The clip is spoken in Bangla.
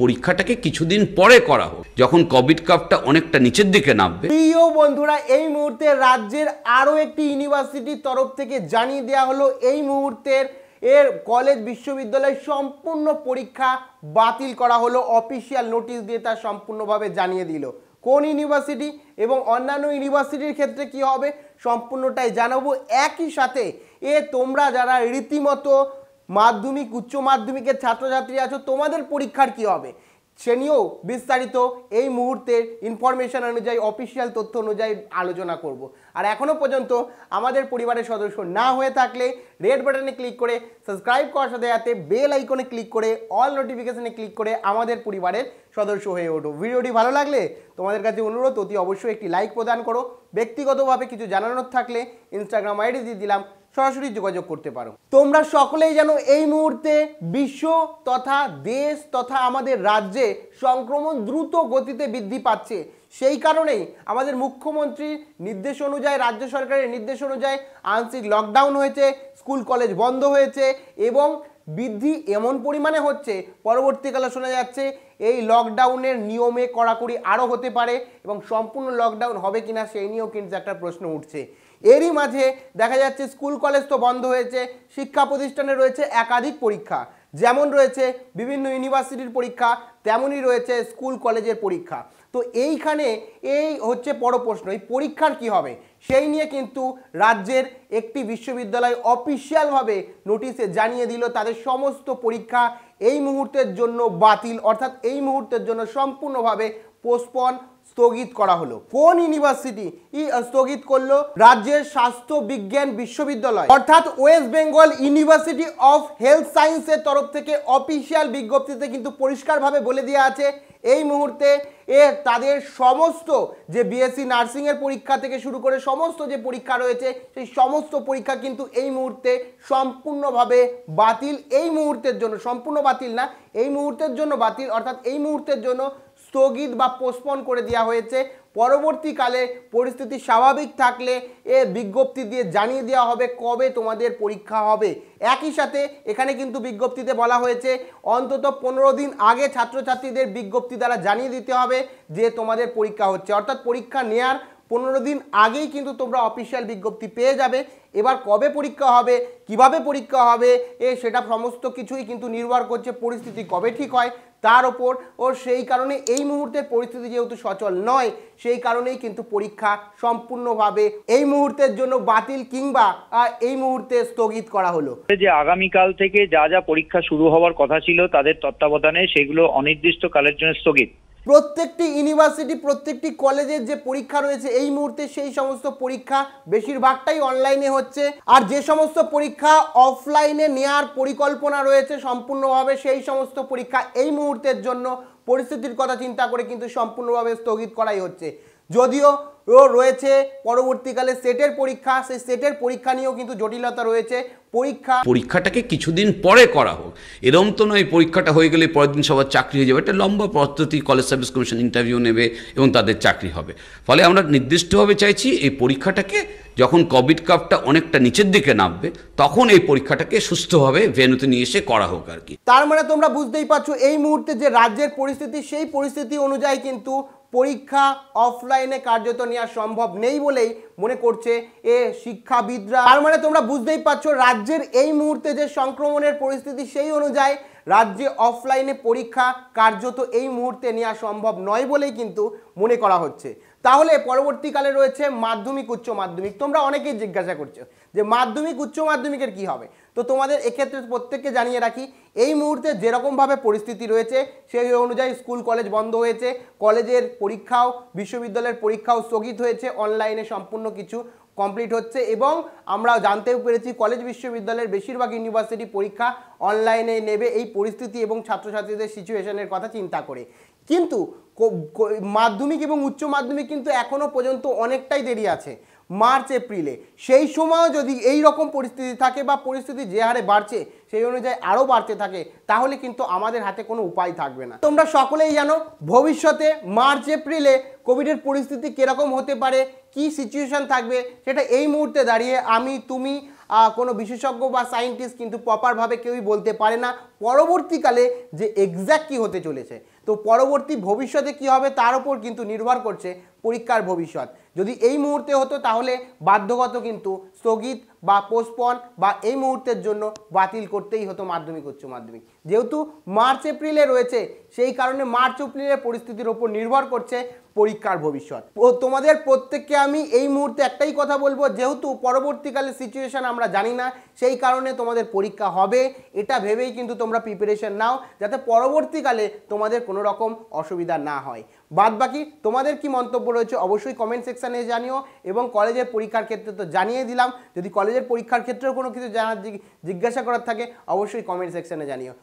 পরীক্ষাটাকে কিছুদিন পরে করা হোক যখন কোভিড কাপটা অনেকটা নিচের দিকে নামবে প্রিয় বন্ধুরা এই মুহূর্তে রাজ্যের আরও একটি ইউনিভার্সিটির তরফ থেকে জানিয়ে দেওয়া হলো এই মুহূর্তের এর কলেজ বিশ্ববিদ্যালয় সম্পূর্ণ পরীক্ষা বাতিল করা হলো অফিসিয়াল নোটিশ দিয়ে তা সম্পূর্ণভাবে জানিয়ে দিল কোন ইউনিভার্সিটি এবং অন্যান্য ইউনিভার্সিটির ক্ষেত্রে কি হবে সম্পূর্ণটাই জানাবো একই সাথে এ তোমরা যারা রীতিমতো মাধ্যমিক উচ্চ মাধ্যমিকের ছাত্রছাত্রী আছো তোমাদের পরীক্ষার কি হবে সে নিয়েও বিস্তারিত এই মুহূর্তের ইনফরমেশান অনুযায়ী অফিসিয়াল তথ্য অনুযায়ী আলোচনা করব আর এখনও পর্যন্ত আমাদের পরিবারের সদস্য না হয়ে থাকলে রেড বাটনে ক্লিক করে সাবস্ক্রাইব করার সাথে সাথে বেল আইকনে ক্লিক করে অল নোটিফিকেশানে ক্লিক করে আমাদের পরিবারের সদস্য হয়ে ওঠো ভিডিওটি ভালো লাগলে তোমাদের কাছে অনুরোধ অতি অবশ্যই একটি লাইক প্রদান করো ব্যক্তিগতভাবে কিছু জানানোর থাকলে ইনস্টাগ্রাম আইডি দিয়ে দিলাম সরাসরি যোগাযোগ করতে পারো তোমরা সকলেই যেন এই মুহূর্তে বিশ্ব তথা দেশ তথা আমাদের রাজ্যে সংক্রমণ দ্রুত গতিতে বৃদ্ধি পাচ্ছে সেই কারণেই আমাদের মুখ্যমন্ত্রীর নির্দেশ অনুযায়ী রাজ্য সরকারের নির্দেশ অনুযায়ী আংশিক লকডাউন হয়েছে স্কুল কলেজ বন্ধ হয়েছে এবং বৃদ্ধি এমন পরিমাণে হচ্ছে পরবর্তীকালে শোনা যাচ্ছে এই লকডাউনের নিয়মে কড়াকড়ি আরও হতে পারে এবং সম্পূর্ণ লকডাউন হবে কিনা সেই নিয়েও কিন্তু একটা প্রশ্ন উঠছে এরই মাঝে দেখা যাচ্ছে স্কুল কলেজ তো বন্ধ হয়েছে শিক্ষা প্রতিষ্ঠানে রয়েছে একাধিক পরীক্ষা যেমন রয়েছে বিভিন্ন ইউনিভার্সিটির পরীক্ষা তেমনই রয়েছে স্কুল কলেজের পরীক্ষা তো এইখানে এই হচ্ছে বড় প্রশ্ন এই পরীক্ষার কি হবে সেই নিয়ে কিন্তু রাজ্যের একটি বিশ্ববিদ্যালয় অফিসিয়ালভাবে নোটিশে জানিয়ে দিল তাদের সমস্ত পরীক্ষা এই মুহূর্তের জন্য বাতিল অর্থাৎ এই মুহূর্তের জন্য সম্পূর্ণভাবে পোস্টপন স্থগিত করা হলো কোন ইউনিভার্সিটি স্থগিত করলো রাজ্যের স্বাস্থ্য বিজ্ঞান বিশ্ববিদ্যালয় অর্থাৎ West Bengal University of Health সায়েন্সের তরফ থেকে অফিসিয়াল বিজ্ঞপ্তিতে কিন্তু পরিষ্কারভাবে বলে দেওয়া আছে এই মুহূর্তে এ তাদের সমস্ত যে বিএসসি নার্সিংয়ের পরীক্ষা থেকে শুরু করে সমস্ত যে পরীক্ষা রয়েছে সেই সমস্ত পরীক্ষা কিন্তু এই মুহূর্তে সম্পূর্ণভাবে বাতিল এই মুহূর্তের জন্য সম্পূর্ণ বাতিল না এই মুহূর্তের জন্য বাতিল অর্থাৎ এই মুহূর্তের জন্য স্থগিত বা পোস্টপন করে দেওয়া হয়েছে পরবর্তীকালে পরিস্থিতি স্বাভাবিক থাকলে এ বিজ্ঞপ্তি দিয়ে জানিয়ে দেওয়া হবে কবে তোমাদের পরীক্ষা হবে একই সাথে এখানে কিন্তু বিজ্ঞপ্তিতে বলা হয়েছে অন্তত পনেরো দিন আগে ছাত্রছাত্রীদের বিজ্ঞপ্তি দ্বারা জানিয়ে দিতে হবে যে তোমাদের পরীক্ষা হচ্ছে অর্থাৎ পরীক্ষা নেয়ার পনেরো দিন আগেই কিন্তু তোমরা অফিসিয়াল বিজ্ঞপ্তি পেয়ে যাবে এবার কবে পরীক্ষা হবে কিভাবে পরীক্ষা হবে এ সেটা সমস্ত কিছুই কিন্তু নির্ভর করছে পরিস্থিতি কবে ঠিক হয় তার ওপর ও সেই কারণে এই মুহূর্তের পরিস্থিতি যেহেতু সচল নয় সেই কারণেই কিন্তু পরীক্ষা সম্পূর্ণভাবে এই মুহূর্তের জন্য বাতিল কিংবা এই মুহূর্তে স্থগিত করা হলো যে আগামীকাল থেকে যা যা পরীক্ষা শুরু হওয়ার কথা ছিল তাদের তত্ত্বাবধানে সেগুলো অনির্দিষ্টকালের জন্য স্থগিত প্রত্যেকটি ইউনিভার্সিটি প্রত্যেকটি কলেজের যে পরীক্ষা রয়েছে এই মুহূর্তে সেই সমস্ত পরীক্ষা বেশিরভাগটাই অনলাইনে হচ্ছে আর যে সমস্ত পরীক্ষা অফলাইনে নেয়ার পরিকল্পনা রয়েছে সম্পূর্ণভাবে সেই সমস্ত পরীক্ষা এই মুহূর্তের জন্য পরিস্থিতির কথা চিন্তা করে কিন্তু সম্পূর্ণভাবে স্থগিত করাই হচ্ছে যদিও ও রয়েছে পরবর্তীকালে সেটের পরীক্ষা সেই সেটের পরীক্ষা নিয়েও কিন্তু জটিলতা রয়েছে পরীক্ষা পরীক্ষাটাকে কিছুদিন পরে করা হোক এরম তো নয় পরীক্ষাটা হয়ে গেলে পরের দিন সবার চাকরি হয়ে যাবে একটা লম্বা পদ্ধতি কলেজ সার্ভিস কমিশন ইন্টারভিউ নেবে এবং তাদের চাকরি হবে ফলে আমরা নির্দিষ্টভাবে চাইছি এই পরীক্ষাটাকে যখন কোভিড কাপটা অনেকটা নিচের দিকে নামবে তখন এই পরীক্ষাটাকে সুস্থভাবে ভেনুতে নিয়ে এসে করা হোক আর কি তার মানে তোমরা বুঝতেই পারছো এই মুহূর্তে যে রাজ্যের পরিস্থিতি সেই পরিস্থিতি অনুযায়ী কিন্তু পরীক্ষা অফলাইনে কার্যত নেওয়া সম্ভব নেই বলেই মনে করছে এ শিক্ষাবিদরা তার মানে তোমরা বুঝতেই পারছো রাজ্যের এই মুহূর্তে যে সংক্রমণের পরিস্থিতি সেই অনুযায়ী রাজ্যে অফলাইনে পরীক্ষা কার্যত এই মুহূর্তে নেওয়া সম্ভব নয় বলেই কিন্তু মনে করা হচ্ছে তাহলে পরবর্তীকালে রয়েছে মাধ্যমিক উচ্চ মাধ্যমিক তোমরা অনেকেই জিজ্ঞাসা করছো যে মাধ্যমিক উচ্চ মাধ্যমিকের কি হবে তো তোমাদের এক্ষেত্রে প্রত্যেককে জানিয়ে রাখি এই মুহূর্তে যেরকমভাবে পরিস্থিতি রয়েছে সেই অনুযায়ী স্কুল কলেজ বন্ধ হয়েছে কলেজের পরীক্ষাও বিশ্ববিদ্যালয়ের পরীক্ষাও স্থগিত হয়েছে অনলাইনে সম্পূর্ণ কিছু কমপ্লিট হচ্ছে এবং আমরা জানতেও পেরেছি কলেজ বিশ্ববিদ্যালয়ের বেশিরভাগ ইউনিভার্সিটি পরীক্ষা অনলাইনে নেবে এই পরিস্থিতি এবং ছাত্রছাত্রীদের সিচুয়েশনের কথা চিন্তা করে কিন্তু মাধ্যমিক এবং উচ্চ মাধ্যমিক কিন্তু এখনও পর্যন্ত অনেকটাই দেরি আছে মার্চ এপ্রিলে সেই সময়ও যদি এই রকম পরিস্থিতি থাকে বা পরিস্থিতি যে হারে বাড়ছে সেই অনুযায়ী আরও বাড়তে থাকে তাহলে কিন্তু আমাদের হাতে কোনো উপায় থাকবে না তোমরা সকলেই জানো ভবিষ্যতে মার্চ এপ্রিলে কোভিডের পরিস্থিতি কীরকম হতে পারে কি সিচুয়েশান থাকবে সেটা এই মুহূর্তে দাঁড়িয়ে আমি তুমি কোনো বিশেষজ্ঞ বা সায়েন্টিস্ট কিন্তু প্রপারভাবে কেউই বলতে পারে না পরবর্তীকালে যে এক্স্যাক্ট কী হতে চলেছে তো পরবর্তী ভবিষ্যতে কি হবে তার উপর কিন্তু নির্ভর করছে পরীক্ষার ভবিষ্যৎ যদি এই মুহূর্তে হতো তাহলে বাধ্যগত কিন্তু স্থগিত বা পোস্টপন বা এই মুহূর্তের জন্য বাতিল করতেই হতো মাধ্যমিক উচ্চ মাধ্যমিক যেহেতু মার্চ এপ্রিলে রয়েছে সেই কারণে মার্চ এপ্রিলের পরিস্থিতির ওপর নির্ভর করছে পরীক্ষার ভবিষ্যৎ ও তোমাদের প্রত্যেককে আমি এই মুহূর্তে একটাই কথা বলবো যেহেতু পরবর্তীকালে সিচুয়েশান আমরা জানি না সেই কারণে তোমাদের পরীক্ষা হবে এটা ভেবেই কিন্তু তোমরা তোমরা প্রিপারেশন নাও যাতে পরবর্তীকালে তোমাদের কোনো রকম অসুবিধা না হয় বাদ বাকি তোমাদের কি মন্তব্য রয়েছে অবশ্যই কমেন্ট সেকশানে জানিও এবং কলেজের পরীক্ষার ক্ষেত্রে তো জানিয়ে দিলাম যদি কলেজের পরীক্ষার ক্ষেত্রেও কোনো কিছু জানার জিজ্ঞাসা করার থাকে অবশ্যই কমেন্ট সেকশানে জানিও